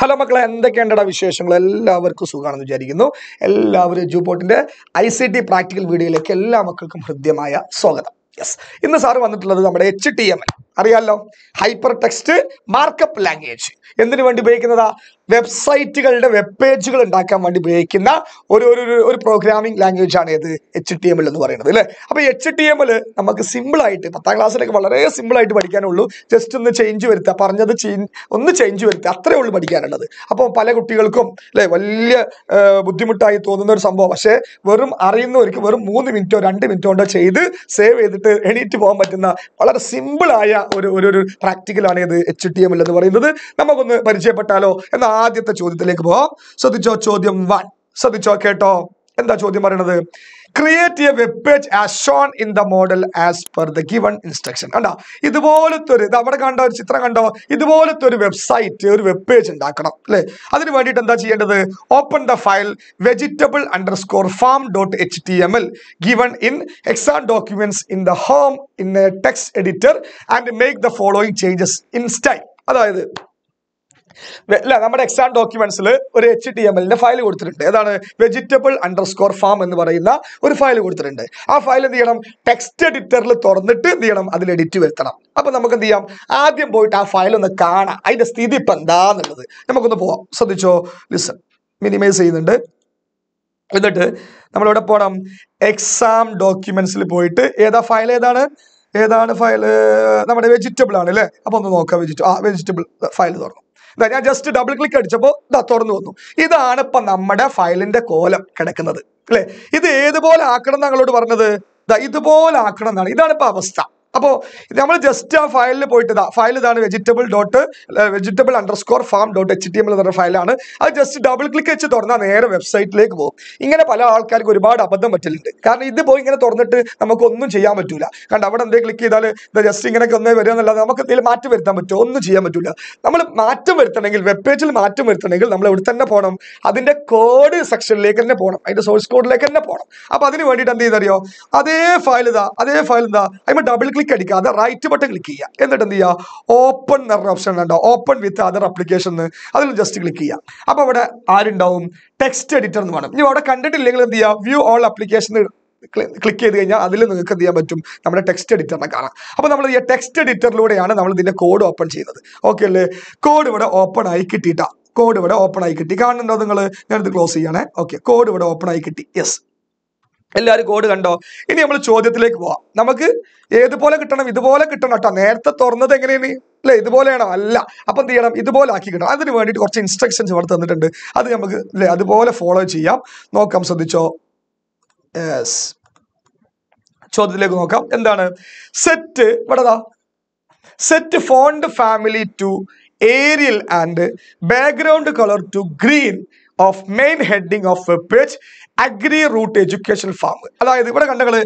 hello മക്കളെ എന്തൊക്കെയുണ്ടടാ വിശേഷങ്ങൾ എല്ലാവർക്കും സുഖമാണെന്ന് വിചാരിക്കുന്നു എല്ലാവരും ജൂപോട്ടിൻ്റെ ഐ സി ടി പ്രാക്ടിക്കൽ വീഡിയോയിലേക്ക് എല്ലാ മക്കൾക്കും ഹൃദ്യമായ സ്വാഗതം യെസ് ഇന്ന് സാറ് വന്നിട്ടുള്ളത് നമ്മുടെ എച്ച് ടി എം എൽ അറിയാലോ ഹൈപ്പർ ടെക്സ്റ്റ് മാർക്കപ്പ് ലാംഗ്വേജ് എന്തിനു വേണ്ടി ഉപയോഗിക്കുന്നതാ വെബ്സൈറ്റുകളുടെ വെബ് പേജുകൾ ഉണ്ടാക്കാൻ വേണ്ടി ഉപയോഗിക്കുന്ന ഒരു ഒരു ഒരു പ്രോഗ്രാമിംഗ് ലാംഗ്വേജ് ആണ് ഏത് എച്ച് ടി എം എൽ എന്ന് പറയുന്നത് അല്ലേ അപ്പോൾ എച്ച് ടി എം എൽ നമുക്ക് സിമ്പിൾ ആയിട്ട് പത്താം ക്ലാസ്സിലേക്ക് വളരെ സിമ്പിൾ ആയിട്ട് പഠിക്കാനുള്ളൂ ജസ്റ്റ് ഒന്ന് ചേഞ്ച് വരുത്തുക പറഞ്ഞത് ഒന്ന് ചേഞ്ച് വരുത്തുക അത്രേ ഉള്ളൂ പഠിക്കാനുള്ളത് അപ്പോൾ പല കുട്ടികൾക്കും അല്ലെ വലിയ ബുദ്ധിമുട്ടായി തോന്നുന്ന ഒരു സംഭവം പക്ഷേ വെറും അറിയുന്നവർക്ക് വെറും മൂന്ന് മിനിറ്റോ രണ്ട് മിനിറ്റോ കൊണ്ടോ ചെയ്ത് സേവ് ചെയ്തിട്ട് എണീറ്റ് പോകാൻ പറ്റുന്ന വളരെ സിമ്പിൾ ആയ ഒരു ഒരു ഒരു പ്രാക്ടിക്കലാണ് ഇത് എച്ച് ടി എം എൽ എന്ന് പറയുന്നത് നമുക്കൊന്ന് പരിചയപ്പെട്ടാലോ എന്ന ആദ്യത്തെ ചോദ്യത്തിലേക്ക് പോവാം ശ്രദ്ധിച്ചോ ചോദ്യം വൺ ശ്രദ്ധിച്ചോ കേട്ടോ എന്താ ചോദ്യം പറയണത് create a web page as shown in the model as per the given instruction കണ്ടോ ഇതുപോലത്തെ ഒരു ഇത് അവിടെ കണ്ട ഒരു ചിത്രം കണ്ടോ ഇതുപോലത്തെ ഒരു വെബ്സൈറ്റ് ഒരു വെബ് പേജ് ഉണ്ടാക്കണം അല്ലേ അതിന് വേണ്ടിയിട്ട് എന്താ ചെയ്യേണ്ടത് open the file vegetable underscore farm dot H T M L given in exam documents in the home in a text editor and make the following changes in style അതായത് അല്ല നമ്മുടെ exam ഡോക്യുമെന്റ്സിൽ ഒരു H D M എല്ലിന്റെ file കൊടുത്തിട്ടുണ്ട് ഏതാണ് vegetable underscore farm എന്ന് പറയുന്ന ഒരു ഫയൽ കൊടുത്തിട്ടുണ്ട് ആ ഫയൽ എന്ത് ചെയ്യണം ടെക്സ്റ്റ് എഡിറ്ററിൽ തുറന്നിട്ട് എന്ത് ചെയ്യണം അതിൽ എഡിറ്റ് വരുത്തണം അപ്പൊ നമുക്ക് എന്ത് ചെയ്യാം ആദ്യം പോയിട്ട് ആ ഫയൽ ഒന്ന് കാണാം അതിന്റെ സ്ഥിതി ഇപ്പൊ എന്താന്നുള്ളത് നമുക്കൊന്ന് പോവാം ശ്രദ്ധിച്ചോ ലിസൺ മിനിമൈസ് ചെയ്യുന്നുണ്ട് എന്നിട്ട് നമ്മൾ ഇവിടെ പോകണം എക്സാം ഡോക്യുമെന്റ്സിൽ പോയിട്ട് ഏതാ ഫയൽ ഏതാണ് ഏതാണ് ഫയൽ നമ്മുടെ വെജിറ്റബിൾ ആണ് അല്ലേ അപ്പോൾ ഒന്ന് നോക്കാം വെജിറ്റബിൾ ആ വെജിറ്റബിൾ ഫയൽ തുറന്നു ഇതാ ഞാൻ ജസ്റ്റ് ഡബിൾ ക്ലിക്ക് അടിച്ചപ്പോൾ ഇതാ തുറന്നു വന്നു ഇതാണ് ഇപ്പൊ നമ്മുടെ ഫയലിന്റെ കോലം കിടക്കുന്നത് അല്ലെ ഇത് ഏതുപോലെ ആക്കണം എന്നങ്ങളോട് പറഞ്ഞത് ഇതുപോലെ ആക്കണം എന്നാണ് ഇതാണ് ഇപ്പൊ അവസ്ഥ അപ്പോൾ നമ്മൾ ജസ്റ്റ് ആ ഫയലിൽ പോയിട്ട് ഇതാ ഫയൽ ഇതാണ് vegetable dot vegetable underscore farm dot H T M എന്ന് പറഞ്ഞ ഫയലാണ് അത് ജസ്റ്റ് ഡബിൾ ക്ലിക്ക് വെച്ച് തുറന്നാൽ നേരെ വെബ്സൈറ്റിലേക്ക് പോകും ഇങ്ങനെ പല ആൾക്കാർക്ക് ഒരുപാട് അബദ്ധം പറ്റലുണ്ട് കാരണം ഇത് പോയി ഇങ്ങനെ തുറന്നിട്ട് നമുക്കൊന്നും ചെയ്യാൻ പറ്റൂല കാരണം അവിടെ എന്തെങ്കിലും ക്ലിക്ക് ചെയ്താൽ ജസ്റ്റ് ഇങ്ങനെയൊക്കെ ഒന്നേ വരിക എന്നുള്ളത് നമുക്ക് എന്തെങ്കിലും മാറ്റം വരുത്താൻ പറ്റുമോ ഒന്നും ചെയ്യാൻ പറ്റൂല നമ്മൾ മാറ്റം വരുത്തണമെങ്കിൽ വെബ് പേജിൽ മാറ്റം വരുത്തണമെങ്കിൽ നമ്മൾ ഇവിടെ തന്നെ പോകണം അതിൻ്റെ കോഡ് സെക്ഷനിലേക്ക് തന്നെ പോകണം അതിൻ്റെ സോഴ്സ് കോഡിലേക്ക് തന്നെ പോകണം അപ്പോൾ അതിന് വേണ്ടിയിട്ട് എന്ത് ചെയ്തറിയോ അതേ ഫയൽ ഇതാ അതേ ഫയൽ ഇതാ അതിന് ഡബിൾ ക്ലിക്ക് ക്ലിക്ക് അടിക്കാതെ റൈറ്റ് ബട്ടൺ ക്ലിക്ക് ചെയ്യുക എന്നിട്ട് എന്ത് ചെയ്യുക ഓപ്പൺ എന്നൊരു ഓപ്ഷൻ ഉണ്ടോ ഓപ്പൺ വിത്ത് അതർ അപ്ലിക്കേഷൻ അതിൽ ജസ്റ്റ് ക്ലിക്ക് ചെയ്യുക അപ്പോൾ അവിടെ ആരുണ്ടാവും ടെക്സ്റ്റ് എഡിറ്റർ എന്ന് വേണം ഇനി അവിടെ കണ്ടിട്ടില്ലെങ്കിൽ എന്ത് ചെയ്യുക വ്യൂ ഓൾ അപ്ലിക്കേഷൻ ക്ലിക്ക് ചെയ്ത് കഴിഞ്ഞാൽ അതിൽ നിങ്ങൾക്ക് എന്ത് ചെയ്യാൻ പറ്റും നമ്മുടെ ടെക്സ്റ്റ് എഡിറ്ററിനെ കാണാം അപ്പോൾ നമ്മൾ ഈ ടെക്സ്റ്റ് എഡിറ്ററിലൂടെയാണ് നമ്മൾ ഇതിൻ്റെ കോഡ് ഓപ്പൺ ചെയ്യുന്നത് ഓക്കെ അല്ലേ കോഡ് ഇവിടെ ഓപ്പൺ ആയി കിട്ടിയിട്ടാണ് കോഡ് ഇവിടെ ഓപ്പൺ ആയി കിട്ടി കാണുന്നുണ്ടോ നിങ്ങൾ ഞാനിത് ക്ലോസ് ചെയ്യണേ ഓക്കെ കോഡ് ഇവിടെ ഓപ്പൺ ആയി കിട്ടി യെസ് എല്ലാവരും കോഡ് കണ്ടോ ഇനി നമ്മൾ ചോദ്യത്തിലേക്ക് പോവാം നമുക്ക് ഏതുപോലെ കിട്ടണം ഇതുപോലെ കിട്ടണം കേട്ടോ നേരത്തെ തുറന്നത് എങ്ങനെയാണ് അല്ലെ ഇതുപോലെയാണോ അല്ല അപ്പം എന്ത് ചെയ്യണം ഇതുപോലെ ആക്കി കിട്ടണം അതിന് വേണ്ടിയിട്ട് കുറച്ച് ഇൻസ്ട്രക്ഷൻസ് ഇവിടെ തന്നിട്ടുണ്ട് അത് നമുക്ക് അല്ലെ അതുപോലെ ഫോളോ ചെയ്യാം നോക്കാം ശ്രദ്ധിച്ചോ യെസ് ചോദ്യത്തിലേക്ക് നോക്കാം എന്താണ് സെറ്റ് ഇവിടെതാ set font family to Arial and background colour to green of main heading of web page agri root education farm അതായത് ഇവിടെ കണ്ടങ്ങൾ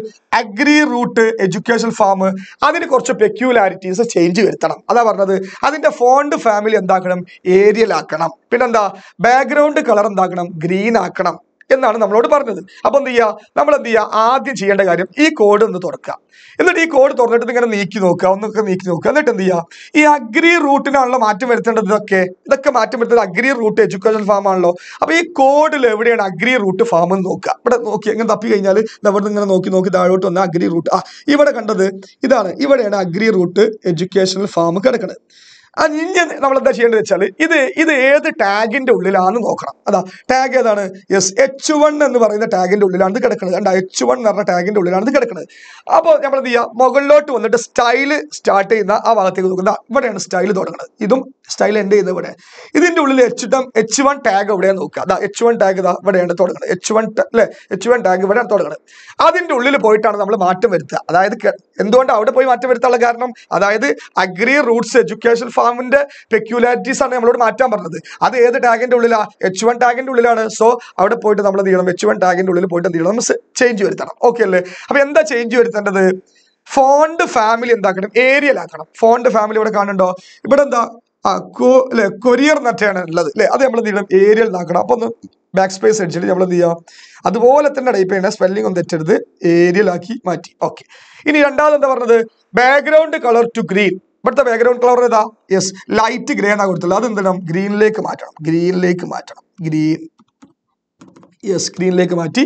അഗ്രി റൂട്ട് എഡ്യൂക്കേഷൻ ഫാം അതിന് കുറച്ച് പെക്യൂലാരിറ്റീസ് ചേഞ്ച് വരുത്തണം അതാ പറഞ്ഞത് അതിന്റെ ഫോണ്ട് ഫാമിലി എന്താക്കണം ഏരിയലാക്കണം പിന്നെന്താ ബാക്ക്ഗ്രൗണ്ട് കളർ എന്താക്കണം ഗ്രീൻ ആക്കണം എന്നാണ് നമ്മളോട് പറഞ്ഞത് അപ്പോൾ എന്ത് ചെയ്യുക നമ്മൾ എന്ത് ചെയ്യുക ആദ്യം ചെയ്യേണ്ട കാര്യം ഈ കോഡ് ഒന്ന് തുറക്കുക എന്നിട്ട് ഈ കോഡ് തുറന്നിട്ട് ഇങ്ങനെ നീക്കി നോക്കുക ഒന്നൊക്കെ നീക്കി നോക്കുക എന്നിട്ട് എന്ത് ചെയ്യുക ഈ അഗ്രി റൂട്ടിനാണല്ലോ മാറ്റം വരുത്തേണ്ടത് ഇതൊക്കെ ഇതൊക്കെ മാറ്റം വരുത്തേണ്ടത് അഗ്രി റൂട്ട് എഡ്യൂക്കേഷൻ ഫാം ആണല്ലോ അപ്പോൾ ഈ കോഡിൽ എവിടെയാണ് അഗ്രി റൂട്ട് ഫാം എന്ന് നോക്കുക ഇവിടെ നോക്കി എങ്ങനെ തപ്പി കഴിഞ്ഞാൽ ഇവിടെ ഇങ്ങനെ നോക്കി നോക്കി താഴോട്ട് വന്ന അഗ്രി റൂട്ട് ആ ഇവിടെ കണ്ടത് ഇതാണ് ഇവിടെയാണ് അഗ്രി റൂട്ട് എഡ്യൂക്കേഷണൽ ഫാം കിടക്കുന്നത് അത് ഇനി നമ്മൾ എന്താ ചെയ്യേണ്ടത് വെച്ചാൽ ഇത് ഇത് ഏത് ടാഗിന്റെ ഉള്ളിലാണ് നോക്കണം അതാ ടാഗ് ഏതാണ് യെസ് എച്ച് വൺ എന്ന് പറയുന്ന ടാഗിന്റെ ഉള്ളിലാണ് ഇത് കിടക്കുന്നത് കണ്ട എച്ച് വൺ എന്ന് പറഞ്ഞ ടാഗിന്റെ ഉള്ളിലാണ് ഇത് കിടക്കുന്നത് അപ്പോൾ നമ്മൾ എന്ത് ചെയ്യുക മുകളിലോട്ട് വന്നിട്ട് സ്റ്റൈല് സ്റ്റാർട്ട് ചെയ്യുന്ന ആ ഭാഗത്തേക്ക് നോക്കുന്ന ഇവിടെയാണ് സ്റ്റൈൽ തുടങ്ങുന്നത് ഇതും സ്റ്റൈൽ എൻ്റെ ചെയ്യുന്നത് ഇവിടെ ഇതിൻ്റെ ഉള്ളിൽ എച്ച് ടം എച്ച് വൺ ടാഗ് എവിടെയാണ് നോക്കുക അതാ എച്ച് വൺ ടാഗ് ഇതാ ഇവിടെയാണ് തുടങ്ങുന്നത് എച്ച് വൺ അല്ലേ എച്ച് വൺ ടാഗ് ഇവിടെയാണ് തുടങ്ങുന്നത് അതിൻ്റെ ഉള്ളിൽ പോയിട്ടാണ് നമ്മൾ മാറ്റം വരുത്തുക അതായത് എന്തുകൊണ്ട് അവിടെ പോയി മാറ്റം വരുത്താനുള്ള കാരണം അതായത് അഗ്രി റൂട്ട്സ് എഡ്യൂക്കേഷൻ ഫാമിന്റെ പെക്യുലാരിറ്റീസ് ആണ് നമ്മളോട് മാറ്റാൻ പറഞ്ഞത് അത് ഏത് ടാഗിന്റെ ഉള്ളിലാണ് എച്ച് വൺ ടാഗിന്റെ ഉള്ളിലാണ് സോ അവിടെ പോയിട്ട് നമ്മൾ എന്ത് ചെയ്യണം എച്ച് വൺ ടാഗിന്റെ ഉള്ളിൽ പോയിട്ട് എന്ത് ചെയ്യണം നമ്മൾ ചേഞ്ച് വരുത്തണം ഓക്കെ അല്ലേ അപ്പൊ എന്താ ചേഞ്ച് വരുത്തേണ്ടത് ഫോണ്ട് ഫാമിലി എന്താക്കണം ഏരിയൽ ആക്കണം ഫോണ്ട് ഫാമിലി ഇവിടെ കാണണ്ടോ ഇവിടെ എന്താ ആ കോ അല്ലെ കൊറിയർ നട്ടയാണ് ഉള്ളത് അല്ലെ അത് നമ്മൾ എന്ത് ചെയ്യണം ഏരിയൽ ആക്കണം അപ്പോൾ ഒന്ന് ബാക്ക് സ്പേസ് അടിച്ചിട്ട് നമ്മൾ എന്ത് ചെയ്യാം അതുപോലെ തന്നെ ടൈപ്പ് ചെയ്യണ സ്പെല്ലിംഗ് ഒന്ന് ഏരിയൽ ആക്കി മാറ്റി ഓക്കെ ഇനി രണ്ടാമത് എന്താ പറഞ്ഞത് ബാക്ക്ഗ്രൗണ്ട് കളർ ടു ഗ്രീൻ ഇവിടുത്തെ ബാക്ക്ഗ്രൗണ്ട് കളർ ഏതാ യെസ് ലൈറ്റ് ഗ്രേ ആണ് കൊടുത്തുള്ളത് അത് എന്തിടണം ഗ്രീനിലേക്ക് മാറ്റണം ഗ്രീനിലേക്ക് മാറ്റണം ഗ്രീൻ യെസ് ഗ്രീനിലേക്ക് മാറ്റി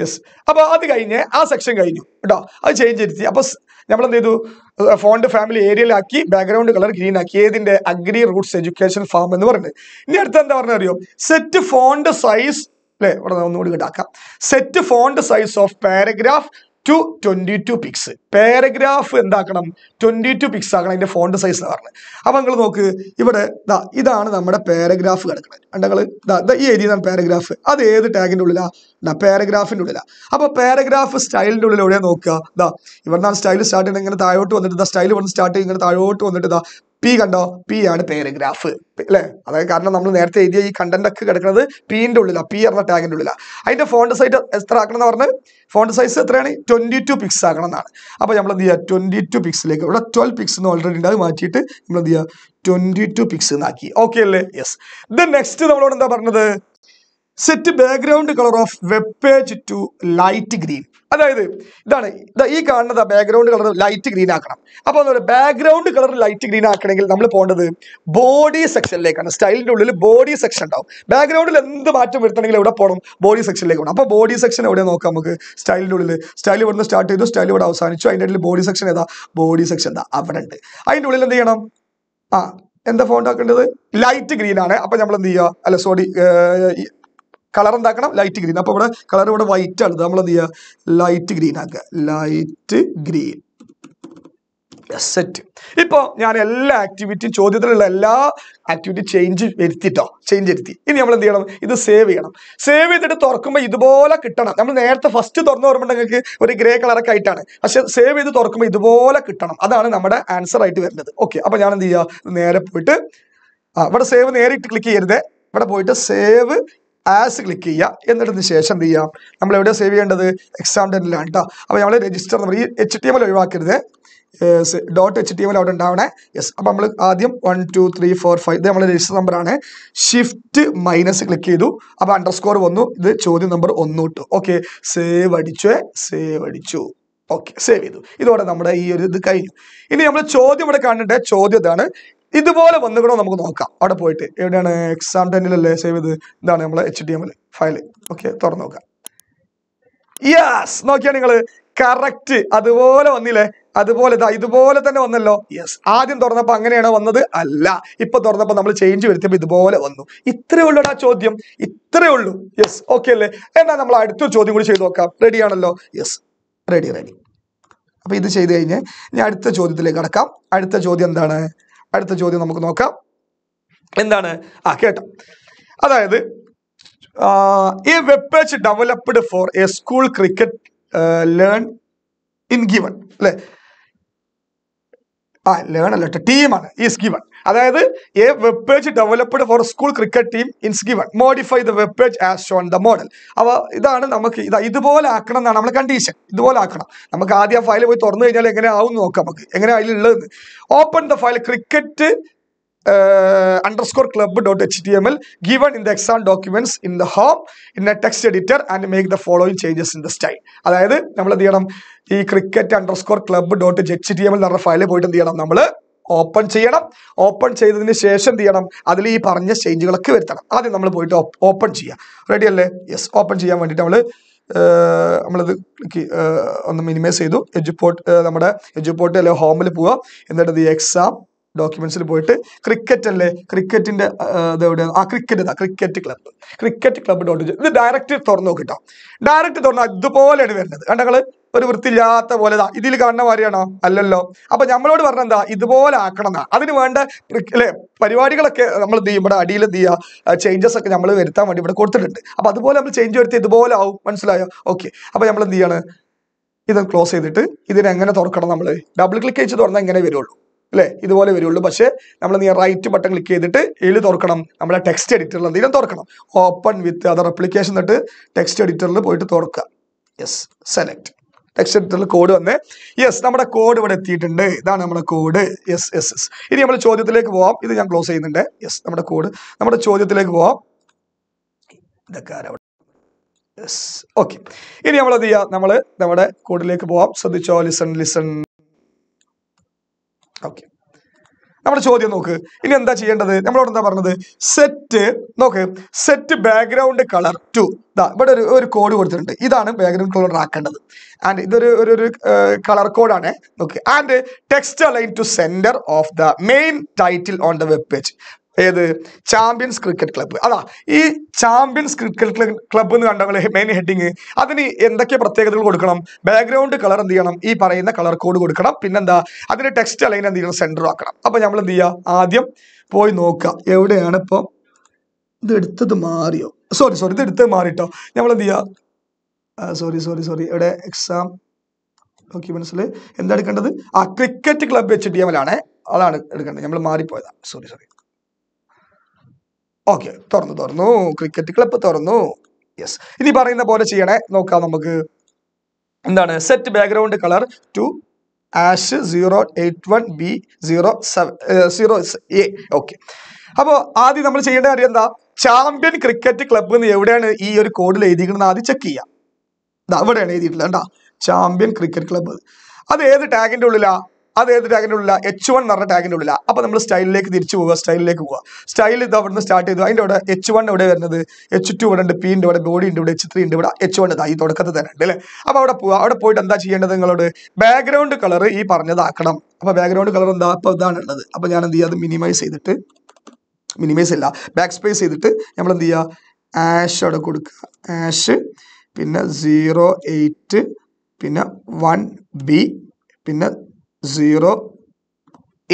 യെസ് അപ്പോൾ അത് കഴിഞ്ഞ് ആ സെക്ഷൻ കഴിഞ്ഞു കേട്ടോ അത് ചേഞ്ച് ചെയ്തി അപ്പോൾ നമ്മൾ എന്ത് ചെയ്തു ഫോണ്ട് ഫാമിലി ഏരിയയിലാക്കി ബാക്ക്ഗ്രൗണ്ട് കളർ ഗ്രീൻ ആക്കി ഏതിന്റെ അഗ്രി റൂട്ട്സ് എഡ്യൂക്കേഷൻ ഫാം എന്ന് പറഞ്ഞത് ഇനി അടുത്ത് എന്താ പറഞ്ഞാൽ അറിയോ സെറ്റ് ഫോണ്ട് സൈസ് അല്ലെ ഇവിടെ ഒന്നുകൂടി ഇടാക്കാം set font size of paragraph to twenty two pix paragraph എന്താക്കണം ട്വൻറ്റി ടു പിക്സ് ആക്കണം അതിൻ്റെ ഫോണ്ട് സൈസ് എന്ന് പറഞ്ഞത് അപ്പോൾ നിങ്ങൾ നോക്ക് ഇവിടെ ദാ ഇതാണ് നമ്മുടെ പാരഗ്രാഫ് കിടക്കുന്നത് അണ്ടങ്ങൾ ദാ ദാ ഈ എഴുതിയതാണ് പാരഗ്രാഫ് അത് ഏത് ടാഗിൻ്റെ ഉള്ളിലാണ് ദാ പാരഗ്രാഫിൻ്റെ ഉള്ളിലാണ് അപ്പോൾ പാരഗ്രാഫ് സ്റ്റൈലിൻ്റെ ഉള്ളിൽ എവിടെയാണ് നോക്കുക ദാ ഇവിടെ നിന്നാണ് സ്റ്റൈൽ സ്റ്റാർട്ട് ചെയ്യുന്നത് ഇങ്ങനെ താഴോട്ട് വന്നിട്ട് ദാ സ്റ്റൈൽ വന്ന് സ്റ്റാർട്ട് ചെയ്ത് ഇങ്ങനെ താഴോട്ട് വന്നിട്ട് ദാ പി കണ്ടോ പി ആണ് പാരഗ്രാഫ് അല്ലേ അതായത് കാരണം നമ്മൾ നേരത്തെ എഴുതിയ ഈ കണ്ടന്റ് ഒക്കെ കിടക്കുന്നത് പിന്റെ ഉള്ളിലാണ് പി എന്ന ടാഗിന്റെ ഉള്ളിലാണ് അതിന്റെ ഫോണ്ട് സൈസ് എത്ര ആക്കണം എന്ന് പറഞ്ഞ് ഫോണ്ട് സൈസ് എത്രയാണ് ട്വന്റി ടു പിക്സ് ആക്കണം എന്നാണ് അപ്പോൾ നമ്മൾ എന്ത് ചെയ്യുക ട്വന്റി ടു പിക്സിലേക്ക് ഇവിടെ ട്വൽവ് പിക്സ് എന്ന് ഓൾറെഡി ഉണ്ട് അത് മാറ്റിയിട്ട് നമ്മൾ എന്ത് ചെയ്യുക ട്വന്റി ടു പിക്സ് എന്നാക്കി ഓക്കെ അല്ലേ യെസ് ദ നെക്സ്റ്റ് നമ്മളോട് എന്താ പറഞ്ഞത് set background colour of web page to light green അതായത് ഇതാണ് ഈ കാണുന്നത് ബാക്ക്ഗ്രൗണ്ട് കളർ ലൈറ്റ് ഗ്രീൻ ആക്കണം അപ്പോൾ അതുപോലെ ബാക്ക്ഗ്രൗണ്ട് കളർ ലൈറ്റ് ഗ്രീൻ ആക്കണമെങ്കിൽ നമ്മൾ പോകേണ്ടത് ബോഡി സെക്ഷനിലേക്കാണ് സ്റ്റൈലിൻ്റെ ഉള്ളിൽ ബോഡി സെക്ഷൻ ഉണ്ടാവും ബാക്ക്ഗ്രൗണ്ടിൽ എന്ത് മാറ്റം വരുത്തണമെങ്കിൽ എവിടെ പോകണം ബോഡി സെക്ഷനിലേക്ക് പോകണം അപ്പോൾ ബോഡി സെക്ഷൻ എവിടെ നോക്കാം നമുക്ക് സ്റ്റൈലിൻ്റെ ഉള്ളിൽ സ്റ്റൈൽ ഇവിടുന്ന് സ്റ്റാർട്ട് ചെയ്തു സ്റ്റൈൽ ഇവിടെ അവസാനിച്ചു അതിൻ്റെ ഉള്ളിൽ ബോഡി സെക്ഷൻ ഏതാ ബോഡി സെക്ഷൻ എന്താ അവിടെ ഉണ്ട് അതിൻ്റെ ഉള്ളിൽ എന്ത് ചെയ്യണം ആ എന്താ ഫോൺ ആക്കേണ്ടത് ലൈറ്റ് ഗ്രീൻ ആണ് അപ്പം നമ്മൾ എന്ത് ചെയ്യുക അല്ല സോറി കളർ എന്താക്കണം ലൈറ്റ് ഗ്രീൻ അപ്പോൾ ഇവിടെ കളർ ഇവിടെ വൈറ്റ് ആണ് നമ്മൾ എന്ത് ചെയ്യുക ലൈറ്റ് ഗ്രീൻ ആക്കുക ലൈറ്റ് ഗ്രീൻ സെറ്റ് ഇപ്പോ ഞാൻ എല്ലാ ആക്ടിവിറ്റിയും ചോദ്യത്തിലുള്ള എല്ലാ ആക്ടിവിറ്റി ചേഞ്ച് വരുത്തിട്ടോ ചേഞ്ച് വരുത്തി ഇനി നമ്മൾ എന്ത് ചെയ്യണം ഇത് സേവ് ചെയ്യണം സേവ് ചെയ്തിട്ട് തുറക്കുമ്പോൾ ഇതുപോലെ കിട്ടണം നമ്മൾ നേരത്തെ ഫസ്റ്റ് തുറന്ന് വരുമ്പോൾ ഒരു ഗ്രേ കളറൊക്കെ ആയിട്ടാണ് പക്ഷെ സേവ് ചെയ്ത് തുറക്കുമ്പോൾ ഇതുപോലെ കിട്ടണം അതാണ് നമ്മുടെ ആൻസർ ആയിട്ട് വരുന്നത് ഓക്കെ അപ്പോൾ ഞാൻ എന്ത് ചെയ്യുക നേരെ പോയിട്ട് ആ ഇവിടെ സേവ് നേരിട്ട് ക്ലിക്ക് ചെയ്യരുത് ഇവിടെ പോയിട്ട് സേവ് ആസ് ക്ലിക്ക് ചെയ്യുക എന്നിട്ടതിന് ശേഷം എന്ത് ചെയ്യാം നമ്മൾ എവിടെ സേവ് ചെയ്യേണ്ടത് എക്സാം ടെന്നിലാണ് കേട്ടോ അപ്പോൾ നമ്മൾ രജിസ്റ്റർ നമ്മൾ ഈ എച്ച് ടി എം എൽ ഒഴിവാക്കരുത് dot H T M L അവിടെ ഉണ്ടാവണേ യെസ് അപ്പോൾ നമ്മൾ ആദ്യം one two three four five ഇത് നമ്മൾ രജിസ്റ്റർ നമ്പറാണ് ഷിഫ്റ്റ് മൈനസ് ക്ലിക്ക് ചെയ്തു അപ്പോൾ അണ്ടർസ്കോർ വന്നു ഇത് ചോദ്യം നമ്പർ ഒന്നു ഇട്ടു ഓക്കെ സേവ് അടിച്ചു സേവ് അടിച്ചു ഓക്കെ സേവ് ചെയ്തു ഇതോടെ നമ്മുടെ ഈ ഒരു ഇത് കഴിഞ്ഞു ഇനി നമ്മൾ ചോദ്യം ഇവിടെ കാണേണ്ട ചോദ്യം ഇതാണ് ഇതുപോലെ വന്നുകണോ നമുക്ക് നോക്കാം അവിടെ പോയിട്ട് എവിടെയാണ് എക്സാം ടെന്നിലല്ലേ സേവ് ചെയ്ത് ഇതാണ് നമ്മളെ H D M L file okay തുറന്നു നോക്കാം യെസ് നോക്കിയാ നിങ്ങൾ കറക്റ്റ് അതുപോലെ വന്നില്ലേ അതുപോലെ ഇതാ ഇതുപോലെ തന്നെ വന്നല്ലോ യെസ് ആദ്യം തുറന്നപ്പോൾ അങ്ങനെയാണോ വന്നത് അല്ല ഇപ്പൊ തുറന്നപ്പോൾ നമ്മൾ ചേഞ്ച് വരുത്തിയപ്പോൾ ഇതുപോലെ വന്നു ഇത്രേ ഉള്ളൂ ആ ചോദ്യം ഇത്രേ ഉള്ളൂ യെസ് ഓക്കെ അല്ലേ എന്നാൽ നമ്മൾ അടുത്തൊരു ചോദ്യം കൂടി ചെയ്ത് നോക്കാം റെഡി ആണല്ലോ യെസ് റെഡി റെഡി അപ്പൊ ഇത് ചെയ്ത് കഴിഞ്ഞ് ഞാൻ അടുത്ത ചോദ്യത്തിലേക്ക് കടക്കാം അടുത്ത ചോദ്യം എന്താണ് അടുത്ത ചോദ്യം നമുക്ക് നോക്കാം എന്താണ് ആ കേട്ടോ അതായത് ഈ web page developed for a school cricket learn in given അല്ലെ ആ ലേൺ അല്ലട്ടെ ടീമാണ് ഈസ് ഗിവൺ അതായത് a web page developed for school cricket team is given modify the web page as shown the model അപ്പോൾ ഇതാണ് നമുക്ക് ഇതാ ഇതുപോലെ ആക്കണം എന്നാണ് നമ്മുടെ കണ്ടീഷൻ ഇതുപോലെ ആക്കണം നമുക്ക് ആദ്യം ആ ഫയൽ പോയി തുറന്നു കഴിഞ്ഞാൽ എങ്ങനെ ആവും നോക്കാം നമുക്ക് എങ്ങനെയാണ് അതിലുള്ളത് open the file cricket club dot H T M L given in the exam documents in the home in a text editor and make the following changes in the style അതായത് നമ്മൾ എന്ത് ചെയ്യണം ഈ cricket underscore club dot H T M L പറഞ്ഞ ഫയലിൽ പോയിട്ട് എന്ത് ചെയ്യണം നമ്മൾ ഓപ്പൺ ചെയ്യണം ഓപ്പൺ ചെയ്തതിന് ശേഷം എന്ത് ചെയ്യണം അതിൽ ഈ പറഞ്ഞ ചേഞ്ചുകളൊക്കെ വരുത്തണം ആദ്യം നമ്മൾ പോയിട്ട് ഓപ്പൺ ചെയ്യാം റെഡി അല്ലേ യെസ് ഓപ്പൺ ചെയ്യാൻ വേണ്ടിയിട്ട് നമ്മൾ നമ്മളത് ഒന്ന് മിനിമൈസ് ചെയ്തു എജുപോർട്ട് നമ്മുടെ എജുപോർട്ട് അല്ലെങ്കിൽ ഹോമിൽ പോവുക എന്നിട്ട് ദി എക്സാം ഡോക്യുമെന്റ്സിൽ പോയിട്ട് ക്രിക്കറ്റ് അല്ലേ ക്രിക്കറ്റിന്റെ എവിടെയാണ് ആ ക്രിക്കറ്റ് ഇതാ cricket club cricket club dot ഇത് ഡയറക്റ്റ് തുറന്നു നോക്കിട്ടോ ഡയറക്റ്റ് തുറന്നാൽ ഇതുപോലെയാണ് വരുന്നത് കണ്ടങ്ങൾ ഒരു വൃത്തിയില്ലാത്ത പോലെ ഇതിൽ കാണുന്ന മാതിരിയാണോ അല്ലല്ലോ അപ്പൊ നമ്മളോട് പറഞ്ഞ എന്താ ഇതുപോലെ ആക്കണം എന്നാ അതിന് വേണ്ട അല്ലെ പരിപാടികളൊക്കെ നമ്മൾ എന്ത് ചെയ്യും ഇവിടെ അടിയിൽ എന്ത് ചെയ്യുക ചേഞ്ചസ് ഒക്കെ നമ്മൾ വരുത്താൻ വേണ്ടി ഇവിടെ കൊടുത്തിട്ടുണ്ട് അപ്പൊ അതുപോലെ നമ്മൾ ചേഞ്ച് വരുത്തി ഇതുപോലെ ആവും മനസ്സിലായോ ഓക്കെ അപ്പൊ നമ്മൾ എന്ത് ചെയ്യാണ് ഇത് ക്ലോസ് ചെയ്തിട്ട് ഇതിനെങ്ങനെ തുറക്കണം നമ്മൾ ഡബിൾ ക്ലിക്ക് ചെയ്ത് തുറന്നാൽ എങ്ങനെ വരുള്ളൂ അല്ലേ ഇതുപോലെ വരുള്ളൂ പക്ഷേ നമ്മൾ നീ റൈറ്റ് ബട്ടൺ ക്ലിക്ക് ചെയ്തിട്ട് എഴുതി തുറക്കണം നമ്മുടെ ടെക്സ്റ്റ് എഡിറ്ററിൽ എന്തെങ്കിലും തുറക്കണം ഓപ്പൺ വിത്ത് അതർ അപ്ലിക്കേഷൻ എന്നിട്ട് ടെക്സ്റ്റ് എഡിറ്ററിൽ പോയിട്ട് തുറക്കുക യെസ് സെലക്ട് ടെക്സ്റ്റ് എഡിറ്ററിൽ കോഡ് വന്ന് യെസ് നമ്മുടെ കോഡ് ഇവിടെ എത്തിയിട്ടുണ്ട് ഇതാണ് നമ്മുടെ കോഡ് യെസ് യെസ് യെസ് ഇനി നമ്മൾ ചോദ്യത്തിലേക്ക് പോവാം ഇത് ഞാൻ ക്ലോസ് ചെയ്യുന്നുണ്ട് യെസ് നമ്മുടെ കോഡ് നമ്മുടെ ചോദ്യത്തിലേക്ക് പോവാം ഇതൊക്കെ ആരവിടെ യെസ് ഓക്കെ ഇനി നമ്മൾ എന്ത് ചെയ്യുക നമ്മൾ നമ്മുടെ കോഡിലേക്ക് പോവാം ശ്രദ്ധിച്ചോ ലിസൺ ലിസൺ ഓക്കെ നമ്മുടെ ചോദ്യം നോക്ക് ഇനി എന്താ ചെയ്യേണ്ടത് നമ്മളോട് എന്താ പറഞ്ഞത് സെറ്റ് നോക്ക് സെറ്റ് ബാക്ക്ഗ്രൗണ്ട് കളർ ടു ഇതാ ഇവിടെ ഒരു ഒരു കോഡ് കൊടുത്തിട്ടുണ്ട് ഇതാണ് ബാക്ക്ഗ്രൗണ്ട് കളർ ആക്കേണ്ടത് ആൻഡ് ഇതൊരു ഒരു ഒരു കളർ കോഡാണ് നോക്ക് and text align to centre of the main title on the web page ഏത് ചാമ്പ്യൻസ് ക്രിക്കറ്റ് ക്ലബ്ബ് അതാ ഈ ചാമ്പ്യൻസ് ക്രിക്കറ്റ് ക്ലബ്ബ് എന്ന് കണ്ടവളെ മെയിൻ ഹെഡിങ് അതിന് എന്തൊക്കെ പ്രത്യേകതകൾ കൊടുക്കണം ബാക്ക്ഗ്രൗണ്ട് കളർ എന്ത് ചെയ്യണം ഈ പറയുന്ന കളർ കോഡ് കൊടുക്കണം പിന്നെന്താ അതിന് ടെക്സ്റ്റ് അലൈൻ എന്ത് ചെയ്യണം സെൻറ്റർ ആക്കണം അപ്പോൾ നമ്മൾ എന്ത് ചെയ്യുക ആദ്യം പോയി നോക്കുക എവിടെയാണ് ഇപ്പം ഇത് എടുത്തത് മാറിയോ സോറി സോറി ഇത് എടുത്തത് മാറിയിട്ടോ നമ്മൾ എന്ത് ചെയ്യുക സോറി സോറി സോറി ഇവിടെ എക്സാം ഡോക്യുമെന്റ്സിൽ എന്താ എടുക്കേണ്ടത് ആ cricket club H D M അതാണ് എടുക്കേണ്ടത് നമ്മൾ മാറിപ്പോയതാണ് സോറി സോറി ഓക്കെ തുറന്നു തുറന്നു ക്രിക്കറ്റ് ക്ലബ്ബ് തുറന്നു യെസ് ഇനി പറയുന്ന പോലെ ചെയ്യണേ നോക്കാം നമുക്ക് എന്താണ് set background colour to hash zero eight one B zero seven zero A okay അപ്പോൾ ആദ്യം നമ്മൾ ചെയ്യേണ്ട കാര്യം എന്താ ചാമ്പ്യൻ ക്രിക്കറ്റ് ക്ലബ്ബ് എന്ന് എവിടെയാണ് ഈ ഒരു കോഡിൽ എഴുതിയിരിക്കുന്നത് ആദ്യം ചെക്ക് ചെയ്യാം ഇതാ ഇവിടെയാണ് എഴുതിയിട്ടുള്ളത് കേട്ടോ ചാമ്പ്യൻ ക്രിക്കറ്റ് ക്ലബ്ബ് അത് ഏത് ടാഗിൻ്റെ ഉള്ളിലാണ് അത് ഏത് ടാഗിൻ്റെ എച്ച് വൺ എന്ന് പറഞ്ഞ ടാഗിൻ്റെ ഉള്ളില്ല അപ്പോൾ നമ്മൾ സ്റ്റൈലിലേക്ക് തിരിച്ചു പോവുക സ്റ്റൈലിലേക്ക് പോവുക സ്റ്റൈൽ ഇത് അവിടെ നിന്ന് സ്റ്റാർട്ട് ചെയ്തു അതിൻ്റെ അവിടെ എച്ച് വൺ എവിടെ വരുന്നത് എച്ച് ടു ഇവിടെ ഉണ്ട് പി ഉണ്ട് ഇവിടെ ബോഡി ഉണ്ട് ഇവിടെ എച്ച് ത്രീ ഉണ്ട് ഇവിടെ എച്ച് വൺ ഇതാ ഈ തുടക്കത്തിൽ തന്നെ ഉണ്ട് അല്ലേ അപ്പോൾ അവിടെ പോവുക അവിടെ പോയിട്ട് എന്താ ചെയ്യേണ്ടത് നിങ്ങളോട് ബാക്ക്ഗ്രൗണ്ട് കളർ ഈ പറഞ്ഞതാക്കണം അപ്പോൾ ബാക്ക്ഗ്രൗണ്ട് കളർ എന്താ അപ്പോൾ ഇതാണ് ഉള്ളത് അപ്പോൾ ഞാൻ എന്ത് ചെയ്യുക അത് മിനിമൈസ് ചെയ്തിട്ട് മിനിമൈസ് അല്ല ബാക്ക് സ്പേസ് ചെയ്തിട്ട് നമ്മൾ എന്ത് ചെയ്യുക ആഷ് അവിടെ കൊടുക്കുക ആഷ് പിന്നെ സീറോ എയ്റ്റ് പിന്നെ വൺ ബി പിന്നെ സീറോ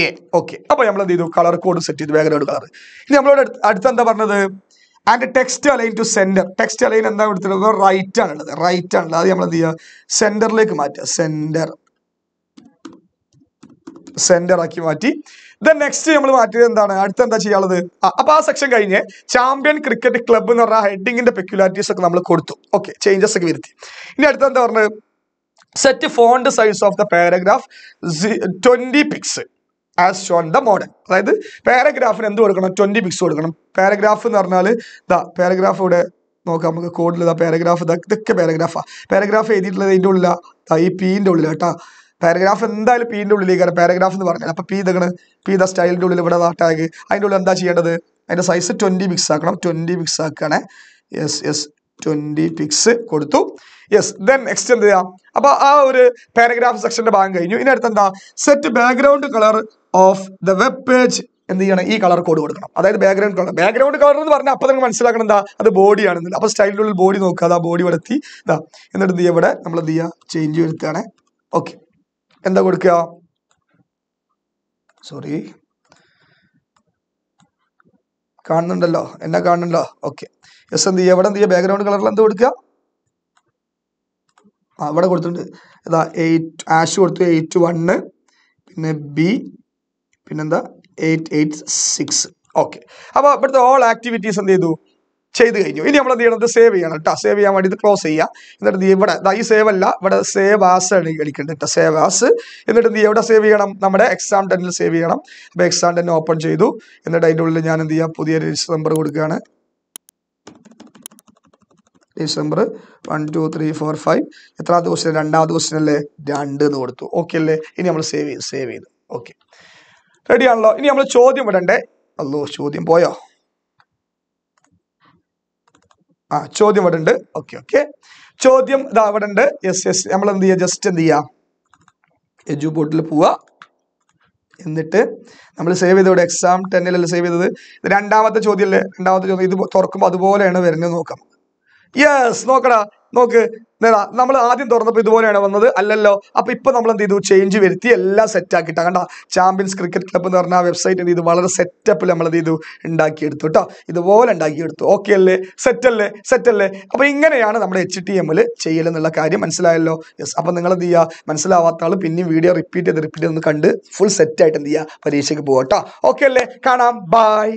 എ ഓക്കെ അപ്പൊ നമ്മൾ എന്ത് ചെയ്തു കളർ കോഡ് സെറ്റ് ചെയ്ത് വേഗം കളർ ഇനി നമ്മളോട് അടുത്ത് എന്താ പറഞ്ഞത് and text align to centre text align എന്താ എടുത്തിട്ടുള്ളത് റൈറ്റ് ആണുള്ളത് റൈറ്റ് ആണുള്ളത് അത് നമ്മൾ എന്ത് ചെയ്യുക സെന്ററിലേക്ക് മാറ്റുക സെന്റർ സെന്റർ ആക്കി മാറ്റി ദ നെക്സ്റ്റ് നമ്മൾ മാറ്റിയത് എന്താണ് അടുത്ത് എന്താ ചെയ്യാനുള്ളത് അപ്പൊ ആ സെക്ഷൻ കഴിഞ്ഞ് ചാമ്പ്യൻ ക്രിക്കറ്റ് ക്ലബ്ബ് എന്ന് പറഞ്ഞ ഹെഡിങ്ങിന്റെ പെക്യുലാരിറ്റീസ് ഒക്കെ നമ്മൾ കൊടുത്തു ഓക്കെ ചേഞ്ചസ് ഒക്കെ വരുത്തി ഇനി അടുത്ത് എന്താ പറഞ്ഞത് set font size of the paragraph twenty pix as shown the model അതായത് പാരഗ്രാഫിന് എന്ത് കൊടുക്കണം ട്വൻറ്റി പിക്സ് കൊടുക്കണം പാരഗ്രാഫ് എന്ന് പറഞ്ഞാൽ ദാ പാരഗ്രാഫ് ഇവിടെ നോക്കാം നമുക്ക് കോഡിൽ ഇതാ പാരഗ്രാഫ് ഇതാ ഇതൊക്കെ പാരഗ്രാഫാണ് പാരഗ്രാഫ് എഴുതിയിട്ടുള്ളത് ഇതിൻ്റെ ഉള്ളിലാണ് ഈ പീൻ്റെ ഉള്ളിലാണ് കേട്ടോ പാരഗ്രാഫ് എന്തായാലും പീൻ്റെ ഉള്ളിലേക്ക് പാരഗ്രാഫ് എന്ന് പറഞ്ഞാൽ അപ്പോൾ പി ഇതാണ് പി ദ സ്റ്റൈലിൻ്റെ ഉള്ളിൽ ഇവിടെ ടാഗ് അതിൻ്റെ ഉള്ളിൽ എന്താ ചെയ്യേണ്ടത് അതിൻ്റെ സൈസ് ട്വൻറ്റി മിക്സ് ആക്കണം ട്വൻറ്റി മിക്സ് ആക്കണേ യെസ് യെസ് ട്വന്റി പിക്സ് കൊടുത്തു യെസ് ദെൻ നെക്സ്റ്റ് എന്ത് ചെയ്യാം അപ്പോൾ ആ ഒരു പാരഗ്രാഫ് സെക്ഷന്റെ ഭാഗം കഴിഞ്ഞു ഇനി അടുത്ത് എന്താ set background colour of the web page എന്ത് ചെയ്യണം ഈ കളർ കോഡ് കൊടുക്കണം അതായത് ബാക്ക്ഗ്രൗണ്ട് കളർ ബാക്ക്ഗ്രൗണ്ട് കളർ എന്ന് പറഞ്ഞാൽ അപ്പോൾ നിങ്ങൾ മനസ്സിലാക്കണം എന്താ അത് ബോഡിയാണെന്നില്ല അപ്പോൾ സ്റ്റൈലിനുള്ളിൽ ബോഡി നോക്കുക അതാ ബോഡി ഇവിടെ ഇതാ എന്നിട്ട് എന്ത് ഇവിടെ നമ്മൾ എന്ത് ചെയ്യുക ചേഞ്ച് വരുത്തുകയാണ് ഓക്കെ എന്താ കൊടുക്കുക സോറി കാണുന്നുണ്ടല്ലോ എന്നെ കാണുന്നുണ്ടോ ഓക്കെ എസ് എന്ത് ചെയ്യുക എവിടെ എന്ത് ചെയ്യുക ബാക്ക്ഗ്രൗണ്ട് കളറിൽ എന്ത് കൊടുക്കുക ആ ഇവിടെ കൊടുത്തിട്ടുണ്ട് ഇതാ എയ്റ്റ് ആഷ് കൊടുത്തു എയ്റ്റ് വണ്ണ് പിന്നെ ബി പിന്നെന്താ എയ്റ്റ് എയ്റ്റ് സിക്സ് ഓക്കെ അപ്പോൾ ഇവിടുത്തെ ഓൾ ആക്ടിവിറ്റീസ് എന്ത് ചെയ്തു ചെയ്ത് കഴിഞ്ഞു ഇനി നമ്മൾ എന്ത് ചെയ്യണത് സേവ് ചെയ്യണം കേട്ടോ സേവ് ചെയ്യാൻ വേണ്ടി ഇത് ക്ലോസ് ചെയ്യുക എന്നിട്ട് ഇവിടെ ഈ സേവ് അല്ല ഇവിടെ സേവ് ആസ് ആണ് കളിക്കേണ്ടത് കേട്ടോ സേവ് ആസ് എന്നിട്ട് എന്ത് എവിടെ സേവ് ചെയ്യണം നമ്മുടെ എക്സാം ടെന്നിൽ സേവ് ചെയ്യണം അപ്പോൾ എക്സാം ടെൻ ഓപ്പൺ ചെയ്തു എന്നിട്ട് അതിൻ്റെ ഉള്ളിൽ ഞാൻ എന്ത് ചെയ്യുക പുതിയ രജിസ്റ്റർ നമ്പർ കൊടുക്കുകയാണ് December one two three four five എത്ര ദിവസം രണ്ടാമത്തെ ദിവസം അല്ലേ രണ്ട് എന്ന് കൊടുത്തു ഓക്കെ അല്ലേ ഇനി നമ്മൾ സേവ് ചെയ്തു സേവ് ചെയ്തു ഓക്കെ റെഡി ആണല്ലോ ഇനി നമ്മൾ ചോദ്യം വിടണ്ടേ അല്ലോ ചോദ്യം പോയോ ആ ചോദ്യം ഇവിടുണ്ട് ഓക്കെ ഓക്കെ ചോദ്യം ഇതാ ഇവിടെ ഉണ്ട് യെസ് യെസ് നമ്മൾ എന്ത് ചെയ്യുക ജസ്റ്റ് എന്ത് ചെയ്യാം എജു ബോട്ടിൽ പോവുക എന്നിട്ട് നമ്മൾ സേവ് ചെയ്തവിടെ എക്സാം ടെന്നിലല്ലേ സേവ് ചെയ്തത് രണ്ടാമത്തെ ചോദ്യം അല്ലേ രണ്ടാമത്തെ ചോദ്യം ഇത് തുറക്കുമ്പോൾ അതുപോലെയാണ് വരുന്നത് നോക്കാം യെസ് നോക്കടാ നോക്ക് നമ്മൾ ആദ്യം തുറന്നപ്പോൾ ഇതുപോലെയാണ് വന്നത് അല്ലല്ലോ അപ്പൊ ഇപ്പൊ നമ്മൾ എന്ത് ചെയ്തു ചേഞ്ച് വരുത്തി എല്ലാം സെറ്റ് ആക്കിട്ടാ കണ്ടോ ചാമ്പ്യൻസ് ക്രിക്കറ്റ് ക്ലബ്ബ് എന്ന് പറഞ്ഞ ആ വെബ്സൈറ്റ് എന്ത് ചെയ്തു വളരെ സെറ്റപ്പിൽ നമ്മൾ എന്ത് ചെയ്തു ഉണ്ടാക്കിയെടുത്തു കേട്ടോ ഇതുപോലെ ഉണ്ടാക്കിയെടുത്തു ഓക്കെ അല്ലേ സെറ്റല്ലേ അല്ലേ സെറ്റ് അല്ലേ അപ്പൊ ഇങ്ങനെയാണ് നമ്മുടെ എച്ച് ടി എമ്മിൽ ചെയ്യലെന്നുള്ള കാര്യം മനസ്സിലായല്ലോ യെസ് അപ്പൊ നിങ്ങൾ എന്ത് ചെയ്യുക മനസ്സിലാവാത്ത ആൾ പിന്നെ വീഡിയോ റിപ്പീറ്റ് ചെയ്ത് റിപ്പീറ്റ് ചെയ്ത് കണ്ട് ഫുൾ സെറ്റായിട്ട് എന്ത് ചെയ്യുക പരീക്ഷയ്ക്ക് പോകട്ടോ ഓക്കെ അല്ലേ കാണാം ബൈ